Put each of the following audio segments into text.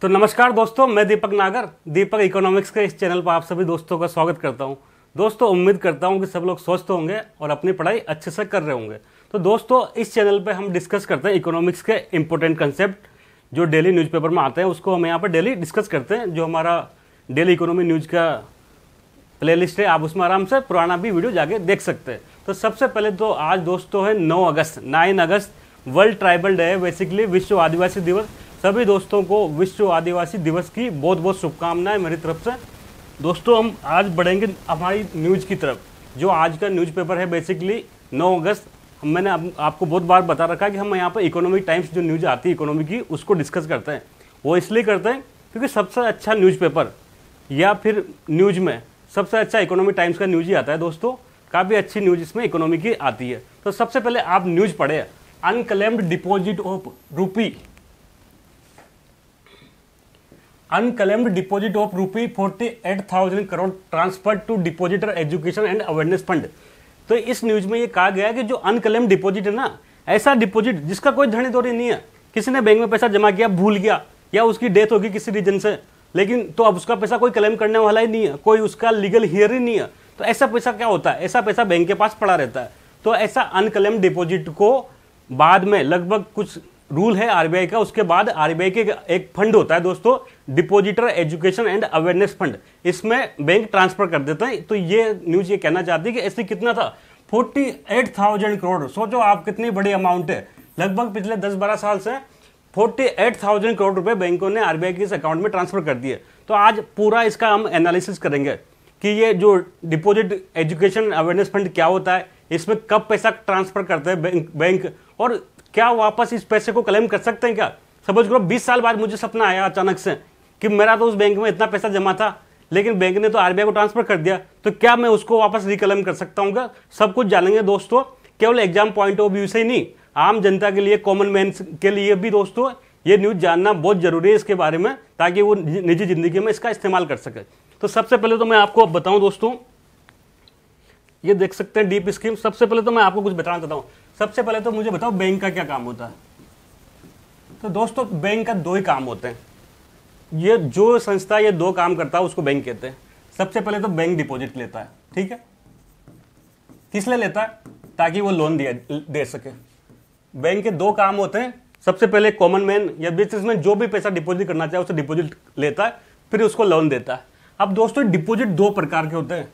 तो नमस्कार दोस्तों मैं दीपक नागर दीपक इकोनॉमिक्स के इस चैनल पर आप सभी दोस्तों का स्वागत करता हूं दोस्तों उम्मीद करता हूं कि सब लोग स्वस्थ होंगे और अपनी पढ़ाई अच्छे से कर रहे होंगे तो दोस्तों इस चैनल पर हम डिस्कस करते हैं इकोनॉमिक्स के इंपॉर्टेंट कंसेप्ट जो डेली न्यूज़पेपर में आते हैं उसको हम यहाँ पर डेली डिस्कस करते हैं जो हमारा डेली इकोनॉमी न्यूज़ का प्लेलिस्ट है आप उसमें आराम से पुराना भी वीडियो जाके देख सकते हैं तो सबसे पहले तो आज दोस्तों है नौ अगस्त नाइन अगस्त वर्ल्ड ट्राइबल डे है बेसिकली विश्व आदिवासी दिवस सभी दोस्तों को विश्व आदिवासी दिवस की बहुत बहुत शुभकामनाएं मेरी तरफ से दोस्तों हम आज बढ़ेंगे हमारी न्यूज़ की तरफ जो आज का न्यूज पेपर है बेसिकली 9 अगस्त मैंने आप, आपको बहुत बार बता रखा है कि हम यहाँ पर इकोनॉमिक टाइम्स जो न्यूज़ आती है इकोनॉमी की उसको डिस्कस करते हैं वो इसलिए करते हैं क्योंकि सबसे अच्छा न्यूज़पेपर या फिर न्यूज़ में सबसे अच्छा इकोनॉमिक टाइम्स का न्यूज़ ही आता है दोस्तों काफ़ी अच्छी न्यूज़ इसमें इकोनॉमी की आती है तो सबसे पहले आप न्यूज़ पढ़े unclaimed deposit of rupee unclaimed deposit of rupee forty eight thousand crore transfer to depositor education and awareness fund तो इस न्यूज में ये कहा गया कि जो अनकलेम्ड डिपॉजिट है ना ऐसा डिपॉजिट जिसका कोई धनी दौरी नहीं है किसी ने बैंक में पैसा जमा किया भूल गया या उसकी डेथ होगी किसी रीजन से लेकिन तो अब उसका पैसा कोई क्लेम करने वाला ही नहीं है कोई उसका लीगल हियर ही नहीं है तो ऐसा पैसा क्या होता है ऐसा पैसा बैंक के पास पड़ा रहता है तो ऐसा अनक्लेम डिपॉजिट को बाद में लगभग कुछ रूल है आरबीआई का उसके बाद आरबीआई के एक फंड होता है दोस्तों depositor education and awareness fund इसमें बैंक ट्रांसफर कर देते हैं तो ये न्यूज ये कहना चाहती है कि ऐसे कितना था फोर्टी एट थाउजेंड करोड़ सोचो आप कितनी बड़ी अमाउंट है लगभग पिछले दस बारह साल से फोर्टी एट थाउजेंड करोड़ रुपए बैंकों ने आरबीआई के इस अकाउंट में ट्रांसफर कर दिए तो आज पूरा इसका हम एनालिसिस करेंगे कि ये जो डिपॉजिट एजुकेशन अवेयरनेस फंड क्या होता है इसमें कब पैसा ट्रांसफर करते हैं बैंक और क्या वापस इस पैसे को क्लेम कर सकते हैं क्या समझ करो बीस साल बाद मुझे सपना आया अचानक से कि मेरा तो उस बैंक में इतना पैसा जमा था लेकिन बैंक ने तो आरबीआई को ट्रांसफर कर दिया तो क्या मैं उसको वापस रिकलम कर सकता हूँ क्या सब कुछ जानेंगे दोस्तों केवल एग्जाम पॉइंट ऑफ व्यू से ही नहीं आम जनता के लिए कॉमन मैन के लिए भी दोस्तों ये न्यूज़ जानना बहुत ज़रूरी है इसके बारे में ताकि वो निजी ज़िंदगी में इसका इस्तेमाल कर सके तो सबसे पहले तो मैं आपको अब बताऊँ दोस्तों ये देख सकते हैं डीप स्कीम सबसे पहले तो मैं आपको कुछ बताना चाहता हूँ सबसे पहले तो मुझे बताओ बैंक का क्या काम होता है तो दोस्तों बैंक का दो ही काम होते हैं ये जो संस्था ये दो काम करता है उसको बैंक कहते हैं सबसे पहले तो बैंक डिपॉजिट लेता है ठीक है किस लिए लेता है ताकि वो लोन दिया दे सके बैंक के दो काम होते हैं सबसे पहले कॉमन मैन या बिजनेसमैन जो भी पैसा डिपॉजिट करना चाहे उसे डिपॉजिट लेता है फिर उसको लोन देता है अब दोस्तों डिपॉजिट दो प्रकार के होते हैं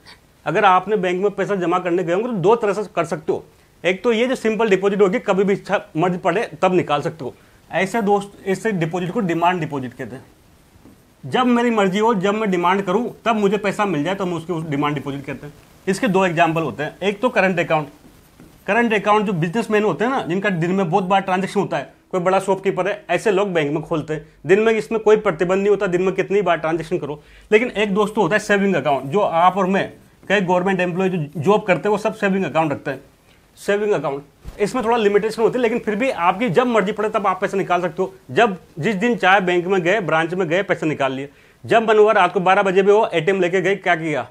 अगर आपने बैंक में पैसा जमा करने गए होंगे तो दो तरह से कर सकते हो एक तो ये जो सिंपल डिपॉजिट होगी कभी भी इच्छा मर्ज पड़े तब निकाल सकते हो ऐसे दोस्त ऐसे डिपॉजिट को डिमांड डिपॉजिट कहते हैं जब मेरी मर्जी हो जब मैं डिमांड करूं तब मुझे पैसा मिल जाए तो हम उसके उस डिमांड डिपॉजिट कहते हैं इसके दो एग्जाम्पल होते हैं एक तो करंट अकाउंट करंट अकाउंट जो बिजनेसमैन होते हैं ना जिनका दिन में बहुत बार ट्रांजेक्शन होता है कोई बड़ा शॉपकीपर है ऐसे लोग बैंक में खोलते हैं दिन में इसमें कोई प्रतिबंध नहीं होता दिन में कितनी बार ट्रांजेक्शन करो लेकिन एक दोस्तों होता है सेविंग अकाउंट जो आप और मैं कई गवर्नमेंट एम्प्लॉय जो जॉब करते हैं वो सब सेविंग अकाउंट रखते हैं सेविंग अकाउंट इसमें थोड़ा लिमिटेशन होती है लेकिन फिर भी आपकी जब मर्जी पड़े तब आप पैसे निकाल सकते हो जब जिस दिन चाहे बैंक में गए ब्रांच में गए पैसे निकाल लिए जब मन हुआ रात को बारह बजे भी हो एटीएम लेके गए क्या किया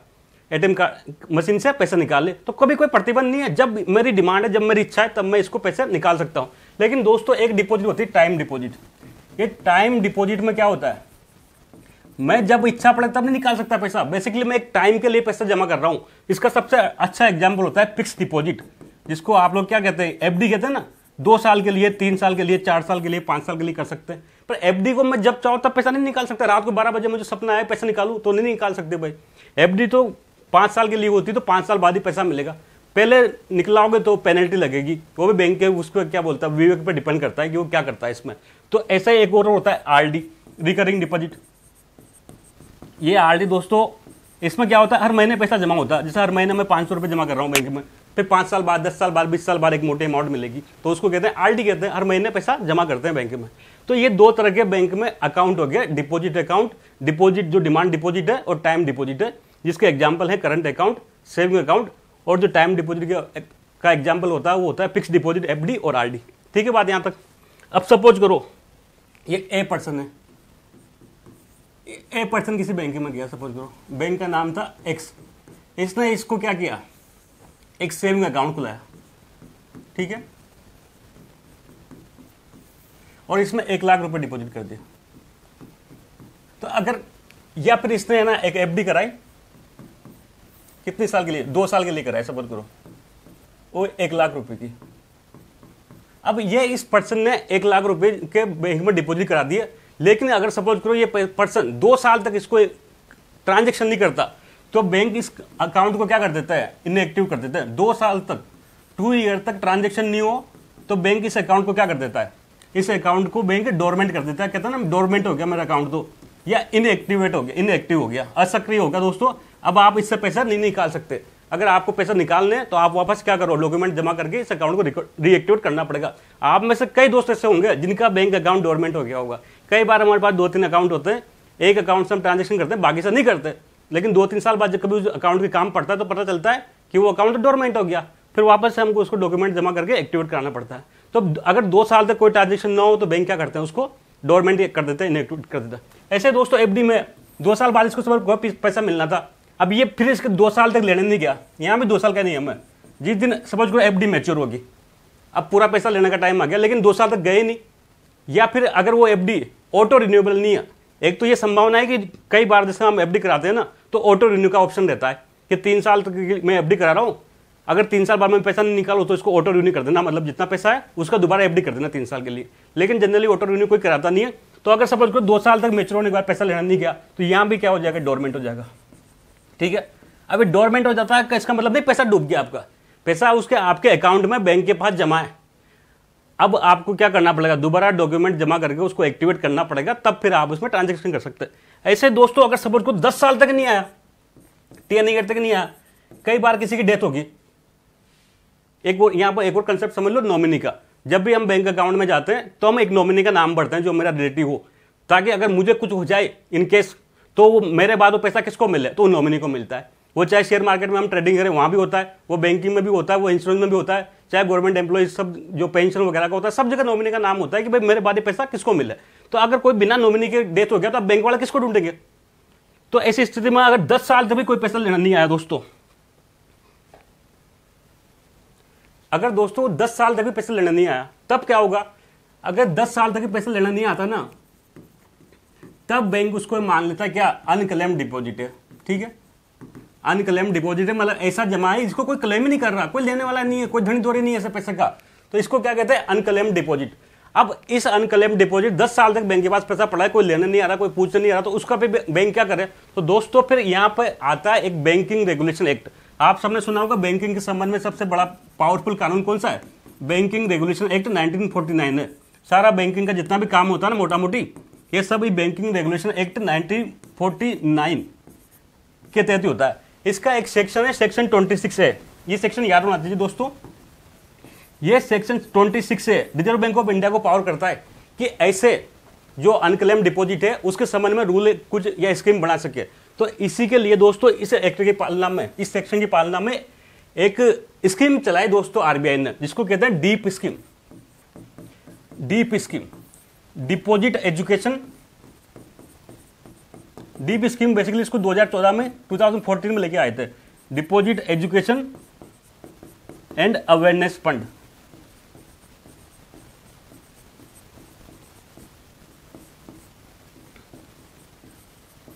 एटीएम का मशीन से पैसे ले तो कभी कोई प्रतिबंध नहीं है जब मेरी डिमांड है जब मेरी इच्छा है तब मैं इसको पैसे निकाल सकता हूँ लेकिन दोस्तों एक डिपॉजिट होती है टाइम डिपॉजिट ये टाइम डिपॉजिट में क्या होता है मैं जब इच्छा पड़े तब नहीं निकाल सकता पैसा बेसिकली मैं एक टाइम के लिए पैसा जमा कर रहा हूँ इसका सबसे अच्छा एग्जाम्पल होता है फिक्स डिपॉजिट जिसको आप लोग क्या कहते हैं एफडी कहते हैं ना दो साल के लिए तीन साल के लिए चार साल के लिए पांच साल के लिए कर सकते हैं पर एफडी को मैं जब चाहूँ तब पैसा नहीं निकाल सकता रात को बारह बजे मुझे सपना आया पैसा निकालू तो नहीं निकाल सकते भाई एफडी तो पाँच साल के लिए होती तो पाँच साल बाद ही पैसा मिलेगा पहले निकलाओगे तो पेनल्टी लगेगी वो भी बैंक के उसको क्या बोलता है विवेक पर डिपेंड करता है कि वो क्या करता है इसमें तो ऐसा ही एक और होता है आरडी रिकरिंग डिपॉजिट ये आर दोस्तों इसमें क्या होता है हर महीने पैसा जमा होता है जैसे हर महीने मैं पाँच सौ रुपये जमा कर रहा हूँ बैंक में फिर पाँच साल बाद दस साल बाद बीस साल बाद एक मोटी अमाउंट मिलेगी तो उसको कहते हैं आरडी कहते हैं हर महीने पैसा जमा करते हैं बैंक में तो ये दो तरह के बैंक में अकाउंट हो गया डिपोजिट अकाउंट डिपोजिट जो डिमांड डिपोजिट है और टाइम डिपोजिट है जिसके एग्जाम्पल है करंट अकाउंट सेविंग अकाउंट और जो टाइम डिपोजिट का एग्जाम्पल होता है वो होता है फिक्स डिपोजिट एफ और आर ठीक है बात यहाँ तक अब सपोज करो ये ए पर्सन है ए पर्सन किसी बैंक में गया सपोज करो बैंक का नाम था एक्स इसने इसको क्या किया एक सेविंग अकाउंट खुलाया ठीक है और इसमें एक लाख रुपए डिपॉजिट कर दिए तो अगर या फिर इसने है ना एक एफडी कराई कितने साल के लिए दो साल के लिए कराए सपोज करो वो एक लाख रुपए की अब ये इस पर्सन ने एक लाख रुपए के बैंक में डिपॉजिट करा दिए लेकिन अगर सपोज करो ये पर्सन दो साल तक इसको ट्रांजेक्शन नहीं करता तो बैंक इस अकाउंट को क्या कर देता है इनएक्टिव कर देता है दो साल तक टू ईयर तक ट्रांजेक्शन नहीं हो तो बैंक इस अकाउंट को क्या कर देता है इस अकाउंट को बैंक डोरमेंट कर देता है कहता है ना डोरमेंट हो गया मेरा अकाउंट तो या इनएक्टिवेट हो गया इनएक्टिव हो गया असक्रिय हो गया दोस्तों अब आप इससे पैसा नहीं निकाल सकते अगर आपको पैसा निकालने तो आप वापस क्या करो डॉक्यूमेंट जमा करके इस अकाउंट को रिएक्टिवेट करना पड़ेगा आप में से कई दोस्त ऐसे होंगे जिनका बैंक अकाउंट डोरमेंट हो गया होगा कई बार हमारे पास दो तीन अकाउंट होते हैं एक अकाउंट से हम ट्रांजेक्शन करते हैं बाकी से नहीं करते लेकिन दो तीन साल बाद जब कभी उस अकाउंट के काम पड़ता है तो पता चलता है कि वो अकाउंट डोरमेंट हो गया फिर वापस से हमको उसको डॉक्यूमेंट जमा करके एक्टिवेट कराना पड़ता है तो अगर दो साल तक कोई ट्रांजेक्शन ना हो तो बैंक क्या करते हैं उसको डोरमेंट कर देते हैं इनएक्टिवेट कर देते हैं ऐसे दोस्तों एफ में दो साल बाद इसको सब पैसा मिलना था अब ये फिर इसके दो साल तक लेने नहीं गया यहाँ भी दो साल का नियम है जिस दिन समझ करो एफ डी मेच्योर होगी अब पूरा पैसा लेने का टाइम आ गया लेकिन दो साल तक गए नहीं या फिर अगर वो एफ डी ऑटो रिन्यूएबल नहीं है एक तो ये संभावना है कि कई बार जैसे हम एफ कराते हैं ना तो ऑटो रिन्यू का ऑप्शन रहता है कि तीन साल तक मैं एफडी करा रहा हूँ अगर तीन साल बाद में पैसा नहीं निकालो तो इसको ऑटो रिन्यू कर देना मतलब जितना पैसा है उसका दोबारा एफडी कर देना तीन साल के लिए लेकिन जनरली ऑटो रिन्यू कोई कराता नहीं है तो अगर सपोज करो दो साल तक मेच्योर होने के बाद पैसा लेना नहीं गया तो यहाँ भी क्या हो जाएगा डोरमेंट हो जाएगा ठीक है अभी डोरमेंट हो जाता है इसका मतलब नहीं पैसा डूब गया आपका पैसा उसके आपके अकाउंट में बैंक के पास जमा है अब आपको क्या करना पड़ेगा दोबारा डॉक्यूमेंट जमा करके उसको एक्टिवेट करना पड़ेगा तब फिर आप उसमें ट्रांजेक्शन कर सकते हैं ऐसे दोस्तों अगर सपोज को दस साल तक नहीं आया टेन ईयर तक नहीं आया कई बार किसी की डेथ होगी एक और यहाँ पर एक और कंसेप्ट समझ लो नॉमिनी का जब भी हम बैंक अकाउंट में जाते हैं तो हम एक नॉमिनी का नाम भरते हैं जो मेरा रिलेटिव हो ताकि अगर मुझे कुछ हो जाए इनकेस तो वो मेरे बाद वो पैसा किसको मिले तो नॉमिनी को मिलता है वो चाहे शेयर मार्केट में हम ट्रेडिंग करें वहाँ भी होता है वो बैंकिंग में भी होता है वो इंश्योरेंस में भी होता है चाहे गवर्नमेंट एम्प्लॉज सब जो पेंशन वगैरह का होता है सब जगह नॉमिनी का नाम होता है कि भाई मेरे बाद पैसा किसको मिले तो अगर कोई बिना नॉमिनी के डेथ हो गया तो आप बैंक वाला किसको ढूंढेंगे तो ऐसी स्थिति में अगर दस साल तक भी कोई पैसा लेना नहीं आया दोस्तों अगर दोस्तों दस साल तक भी पैसा लेना नहीं आया तब क्या होगा अगर दस साल तक पैसा लेना नहीं आता ना तब बैंक उसको मान लेता क्या अनकलेम डिपॉजिट है ठीक है अनक्लेम डिपोजिट है मतलब ऐसा जमा है इसको कोई क्लेम ही नहीं कर रहा कोई लेने वाला नहीं है कोई धनी धोरी नहीं है ऐसे पैसे का तो इसको क्या कहते हैं अनकलेम डिपोजिट अब इस अनकलेम डिपोजिट 10 साल तक बैंक के पास पैसा पड़ा है कोई लेने नहीं आ रहा कोई पूछने नहीं आ रहा तो उसका भी बैंक क्या करे तो दोस्तों फिर यहाँ पर आता है एक बैंकिंग रेगुलेशन एक्ट आप सबने सुना होगा बैंकिंग के संबंध में सबसे बड़ा पावरफुल कानून कौन सा है बैंकिंग रेगुलेशन एक्ट नाइनटीन है सारा बैंकिंग का जितना भी काम होता है ना मोटा मोटी ये सब बैंकिंग रेगुलेशन एक्ट नाइनटीन के तहत ही होता है इसका एक सेक्शन है सेक्शन 26 है ये सेक्शन याद होना चाहिए दोस्तों ये सेक्शन 26 है रिजर्व बैंक ऑफ इंडिया को पावर करता है कि ऐसे जो अनकलेम डिपॉजिट है उसके संबंध में रूल कुछ या स्कीम बना सके तो इसी के लिए दोस्तों इस एक्ट की पालना में इस सेक्शन की पालना में एक स्कीम चलाई दोस्तों आरबीआई ने जिसको कहते हैं deep scheme deep scheme deposit education deep scheme basically इसको 2014 में 2014 में लेके आए थे deposit education and awareness fund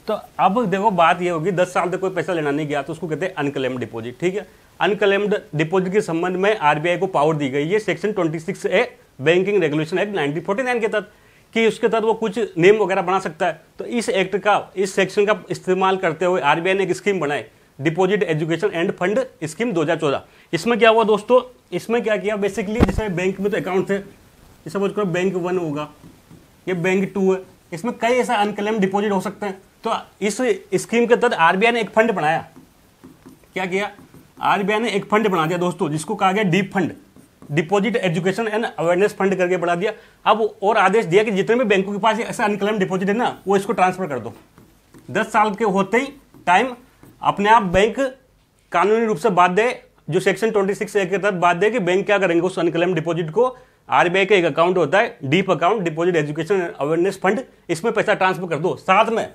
तो अब देखो बात ये होगी दस साल तक कोई पैसा लेना नहीं गया तो उसको कहते हैं अनक्लेम्ड डिपॉजिट ठीक है अनकलेम्ड डिपॉजिट के संबंध में आरबीआई को पावर दी गई है section 26 A banking regulation act 1949 के तहत कि उसके तहत वो कुछ नियम वगैरह बना सकता है तो इस एक्ट का इस सेक्शन का इस्तेमाल करते हुए आर ने एक स्कीम बनाई deposit education and fund scheme 2014 इसमें क्या हुआ दोस्तों इसमें क्या किया बेसिकली जैसे बैंक में तो अकाउंट थे जैसे सपोज करो बैंक वन होगा ये बैंक टू है इसमें कई ऐसा अनकलेम डिपॉजिट हो सकते हैं तो इस स्कीम के तहत आरबीआई ने एक फंड बनाया क्या किया आरबीआई ने एक फंड बना दिया दोस्तों जिसको कहा गया deep fund deposit education and awareness fund करके बढ़ा दिया अब और आदेश दिया कि जितने भी बैंकों के पास ऐसा अनकलम डिपॉजिट है ना वो इसको ट्रांसफर कर दो दस साल के होते ही टाइम अपने आप बैंक कानूनी रूप से बात दे जो सेक्शन ट्वेंटी सिक्स के तहत बात दे कि बैंक क्या करेंगे उस अनकलम डिपॉजिट को आरबीआई का एक अकाउंट होता है deep account deposit education awareness fund इसमें पैसा ट्रांसफर कर दो साथ में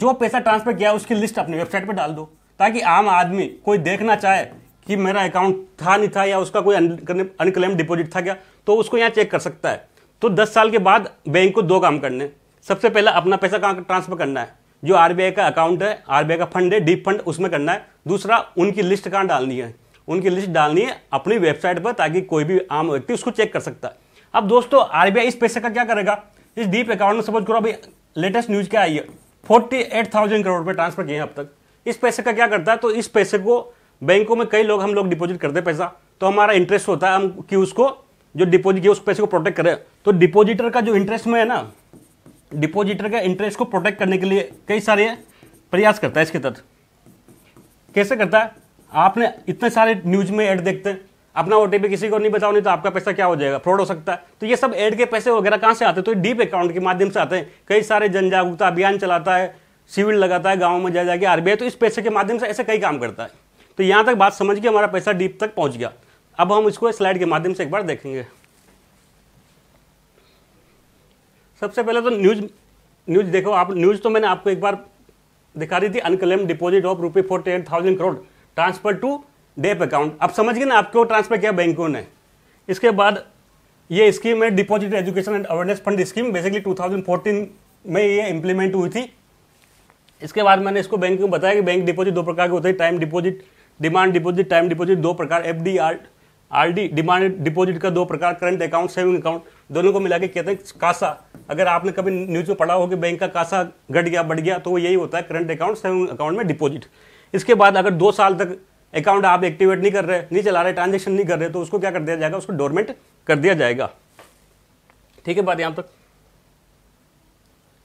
जो पैसा ट्रांसफर किया उसकी लिस्ट अपनी वेबसाइट पर डाल दो ताकि आम आदमी कोई देखना चाहे कि मेरा अकाउंट था नहीं था या उसका कोई अनक्लेम डिपॉजिट था क्या तो उसको यहाँ चेक कर सकता है तो दस साल के बाद बैंक को दो काम करने सबसे पहला अपना पैसा कहाँ ट्रांसफर करना है जो आरबीआई का अकाउंट है आरबीआई का फंड है डीप फंड उसमें करना है दूसरा उनकी लिस्ट कहाँ डालनी है उनकी लिस्ट डालनी है अपनी वेबसाइट पर ताकि कोई भी आम व्यक्ति उसको चेक कर सकता है अब दोस्तों आरबीआई इस पैसे का क्या करेगा इस डीप अकाउंट में सपोज करो अभी लेटेस्ट न्यूज क्या आई है फोर्टी एट थाउजेंड करोड़ रुपये ट्रांसफर किए हैं अब तक इस पैसे का क्या करता है तो इस पैसे को बैंकों में कई लोग हम लोग डिपॉजिट करते हैं पैसा तो हमारा इंटरेस्ट होता है हम कि उसको जो डिपॉजिट किया उस पैसे को प्रोटेक्ट करें तो डिपॉजिटर का जो इंटरेस्ट में है ना डिपॉजिटर का इंटरेस्ट को प्रोटेक्ट करने के लिए कई सारे प्रयास करता है इसके तहत कैसे करता है आपने इतने सारे न्यूज में एड देखते हैं अपना ओटीपी किसी को नहीं बताओ नहीं तो आपका पैसा क्या हो जाएगा फ्रॉड हो सकता है तो ये सब एड के पैसे वगैरह कहाँ से आते हैं तो डीप अकाउंट के माध्यम से आते हैं कई सारे जन जागरूकता अभियान चलाता है शिविर लगाता है गाँव में जा जाके आरबीआई तो इस पैसे के माध्यम से ऐसे कई काम करता है तो यहाँ तक बात समझ के हमारा पैसा डीप तक पहुँच गया अब हम इसको स्लाइड के माध्यम से एक बार देखेंगे सबसे पहले तो न्यूज न्यूज देखो आप न्यूज तो मैंने आपको एक बार दिखा रही थी unclaim deposit of rupee forty eight thousand crore transfer to dep account अब समझ गए ना आपको ट्रांसफर किया बैंकों ने इसके बाद ये स्कीम है deposit education and awareness fund scheme basically 2014 में ये इंप्लीमेंट हुई थी इसके बाद मैंने इसको बैंक में बताया कि बैंक डिपॉजिट दो प्रकार के होते हैं time deposit demand deposit time deposit दो प्रकार F D R R D demand deposit का दो प्रकार करंट अकाउंट सेविंग अकाउंट दोनों को मिला के कहते हैं कासा अगर आपने कभी न्यूज में पढ़ा हो कि बैंक का कासा घट गया बढ़ गया तो वो यही होता है करंट अकाउंट सेविंग अकाउंट में डिपॉजिट इसके बाद अगर दो साल तक अकाउंट आप एक्टिवेट नहीं कर रहे नहीं चला रहे ट्रांजेक्शन नहीं कर रहे तो उसको क्या कर दिया जाएगा उसको डोरमेंट कर दिया जाएगा ठीक है बात यहाँ तो?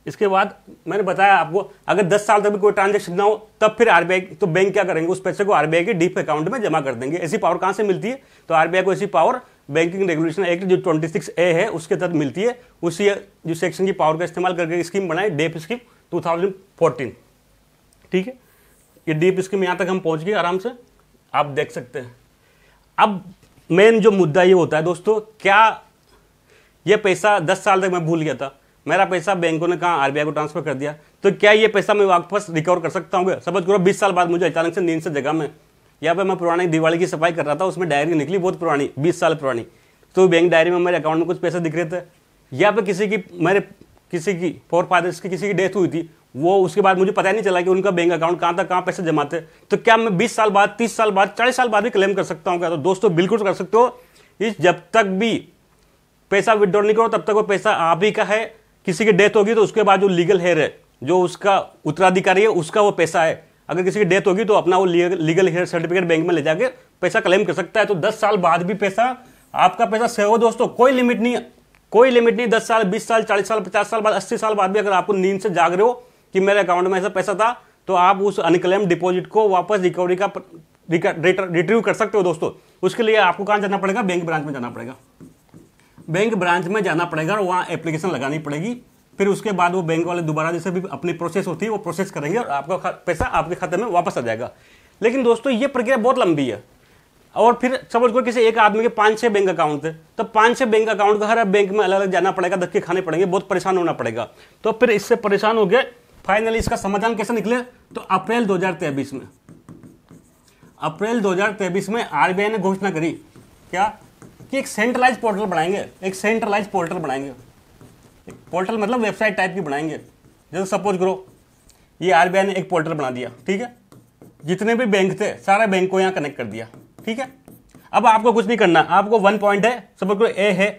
इसके बाद मैंने बताया आपको अगर 10 साल तक भी कोई ट्रांजेक्शन ना हो तब फिर आरबीआई तो बैंक क्या करेंगे उस पैसे को आरबीआई के डीप अकाउंट में जमा कर देंगे ऐसी पावर कहाँ से मिलती है तो आरबीआई को ऐसी पावर बैंकिंग रेगुलेशन एक्ट जो 26 ए है उसके तहत मिलती है उसी जो सेक्शन की पावर का इस्तेमाल करके स्कीम बनाई डेप स्कीम टू ठीक है ये डीप स्कीम यहाँ तक हम पहुँच गए आराम से आप देख सकते हैं अब मेन जो मुद्दा ये होता है दोस्तों क्या ये पैसा दस साल तक मैं भूल गया था मेरा पैसा बैंकों ने कहा आरबीआई को ट्रांसफर कर दिया तो क्या ये पैसा मैं वापस रिकवर कर सकता हूँ सपोज करो बीस साल बाद मुझे अचानक से नींद से जगह में यहाँ पर मैं पुरानी दिवाली की सफाई कर रहा था उसमें डायरी निकली बहुत पुरानी बीस साल पुरानी तो बैंक डायरी में मेरे अकाउंट में कुछ पैसे दिख रहे थे यहाँ पर किसी की मेरे किसी की फोर फादर्स की किसी की डेथ हुई थी वो उसके बाद मुझे पता नहीं चला कि उनका बैंक अकाउंट कहाँ था कहाँ पैसे जमा थे तो क्या मैं बीस साल बाद तीस साल बाद चालीस साल बाद भी क्लेम कर सकता हूँ क्या तो दोस्तों बिल्कुल कर सकते हो इस जब तक भी पैसा विदड्रॉ नहीं करो तब तक वो पैसा आप ही का है किसी की डेथ होगी तो उसके बाद जो लीगल हेयर है जो उसका उत्तराधिकारी है उसका वो पैसा है अगर किसी की डेथ होगी तो अपना वो लीगल हेयर सर्टिफिकेट बैंक में ले जाकर पैसा क्लेम कर सकता है तो दस साल बाद भी पैसा आपका पैसा सेव हो दोस्तों कोई लिमिट नहीं कोई लिमिट नहीं दस साल बीस साल चालीस साल पचास साल बाद अस्सी साल बाद भी अगर आपको नींद से जाग रहे हो कि मेरे अकाउंट में ऐसा पैसा था तो आप उस अनक्लेम डिपॉजिट को वापस रिकवरी का रिट्रीव कर सकते हो दोस्तों उसके लिए आपको कहाँ जाना पड़ेगा बैंक ब्रांच में जाना पड़ेगा बैंक ब्रांच में जाना पड़ेगा और वहाँ एप्लीकेशन लगानी पड़ेगी फिर उसके बाद वो बैंक वाले दोबारा जैसे भी अपनी प्रोसेस होती है वो प्रोसेस करेंगे और आपका पैसा आपके खाते में वापस आ जाएगा लेकिन दोस्तों ये प्रक्रिया बहुत लंबी है और फिर समझ कर किसी एक आदमी के पाँच छः बैंक अकाउंट है तो पाँच छः बैंक अकाउंट का हर बैंक में अलग अलग जाना पड़ेगा धक्के खाने पड़ेंगे बहुत परेशान होना पड़ेगा तो फिर इससे परेशान हो गए फाइनली इसका समाधान कैसे निकले तो अप्रैल दो में अप्रैल दो में आर ने घोषणा करी क्या कि एक सेंट्रलाइज पोर्टल बनाएंगे एक सेंट्रलाइज पोर्टल बनाएंगे एक पोर्टल मतलब वेबसाइट टाइप की बनाएंगे जैसे सपोज करो ये आरबीआई ने एक पोर्टल बना दिया ठीक है जितने भी बैंक थे सारे बैंक को यहाँ कनेक्ट कर दिया ठीक है अब आपको कुछ नहीं करना आपको वन पॉइंट है सपोज करो ए है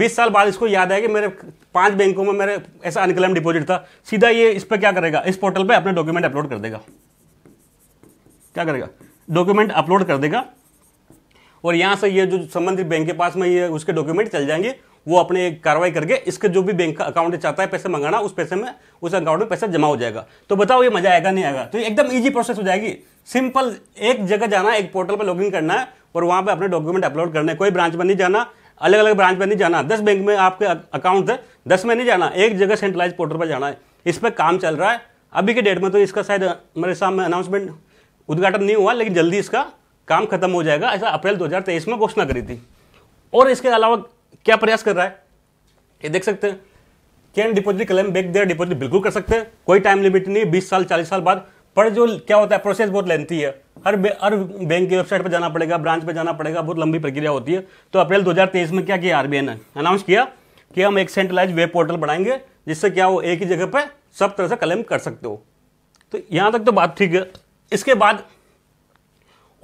बीस साल बाद इसको याद है कि मेरे पांच बैंकों में मेरे ऐसा अनकलेम डिपॉजिट था सीधा ये इस पर क्या करेगा इस पोर्टल पर अपने डॉक्यूमेंट अपलोड कर देगा क्या करेगा डॉक्यूमेंट अपलोड कर देगा और यहाँ से ये जो संबंधित बैंक के पास में ये उसके डॉक्यूमेंट चल जाएंगे वो अपने कार्रवाई करके इसके जो भी बैंक का अकाउंट चाहता है पैसे मंगाना उस पैसे में उस अकाउंट में पैसा जमा हो जाएगा तो बताओ ये मजा आएगा नहीं आएगा तो एकदम ईजी प्रोसेस हो जाएगी सिंपल एक जगह जाना एक पोर्टल पर लॉगिन करना है और वहाँ पर अपने डॉक्यूमेंट अपलोड करना है कोई ब्रांच में नहीं जाना अलग अलग ब्रांच में नहीं जाना दस बैंक में आपके अकाउंट है दस में नहीं जाना एक जगह सेंट्रलाइज पोर्टल पर जाना है इस पर काम चल रहा है अभी के डेट में तो इसका शायद मेरे सामने अनाउंसमेंट उद्घाटन नहीं हुआ लेकिन जल्दी इसका काम खत्म हो जाएगा ऐसा अप्रैल 2023 में घोषणा करी थी और इसके अलावा क्या प्रयास कर रहा है ये देख सकते हैं can deposit claim back their deposit बिल्कुल कर सकते हैं कोई टाइम लिमिट नहीं बीस साल चालीस साल बाद पर जो क्या होता है प्रोसेस बहुत लेंथी है हर हर बैंक की वेबसाइट पर जाना पड़ेगा ब्रांच पर जाना पड़ेगा बहुत लंबी प्रक्रिया होती है तो अप्रैल 2023 में क्या किया आरबीआई ने अनाउंस किया कि हम एक सेंट्रलाइज वेब पोर्टल बनाएंगे जिससे क्या हो एक ही जगह पर सब तरह से क्लेम कर सकते हो तो यहाँ तक तो बात ठीक है इसके बाद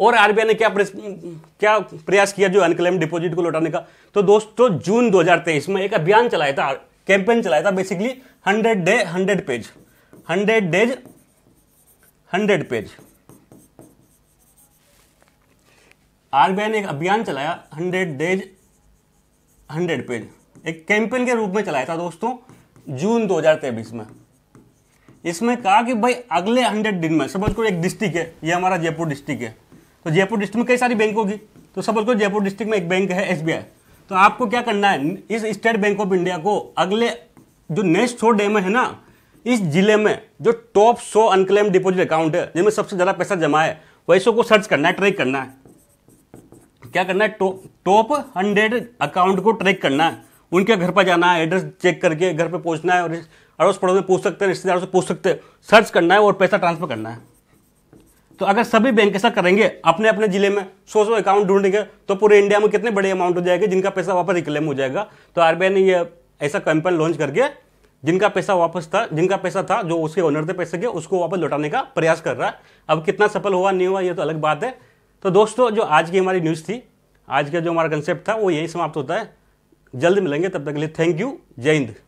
और आरबीआई ने क्या क्या प्रयास किया जो अनकलेम डिपॉजिट को लौटाने का तो दोस्तों जून 2023 में एक अभियान चलाया था कैंपेन चलाया था basically hundred day hundred page hundred days hundred page RBI ने एक अभियान चलाया हंड्रेड डेज हंड्रेड पेज एक कैंपेन के रूप में चलाया था दोस्तों जून 2023 में इसमें कहा कि भाई अगले हंड्रेड दिन में सपोज को एक डिस्ट्रिक्ट है ये हमारा जयपुर डिस्ट्रिक्ट है तो जयपुर डिस्ट्रिक्ट में कई सारी बैंक होगी तो सपोज को जयपुर डिस्ट्रिक्ट में एक बैंक है एस तो आपको क्या करना है इस स्टेट बैंक ऑफ इंडिया को अगले जो नेक्स्ट छोड़ डे में है ना इस जिले में जो टॉप सो अनक्लेम डिपोजिट अकाउंट है जिनमें सबसे ज़्यादा पैसा जमा है वैसे को सर्च करना है ट्रैक करना है क्या करना है टॉप हंड्रेड अकाउंट को ट्रैक करना है उनके घर पर जाना है एड्रेस चेक करके घर पर पहुंचना है और अड़ोस पड़ोस में पूछ सकते हैं रिश्तेदारों से पूछ सकते हैं सर्च करना है और पैसा ट्रांसफर करना है तो अगर सभी बैंक ऐसा करेंगे अपने अपने जिले में सौ सौ अकाउंट ढूंढेंगे तो पूरे इंडिया में कितने बड़े अमाउंट हो जाएंगे जिनका पैसा वापस रिक्लेम हो जाएगा तो आर ने ये ऐसा कैंपेन लॉन्च करके जिनका पैसा वापस था जिनका पैसा था जो उसके ओनर थे पैसे के उसको वापस लौटाने का प्रयास कर रहा है अब कितना सफल हुआ नहीं हुआ ये तो अलग बात है तो दोस्तों जो आज की हमारी न्यूज़ थी आज का जो हमारा कंसेप्ट था वो यही समाप्त होता है जल्द मिलेंगे तब तक के लिए थैंक यू जय हिंद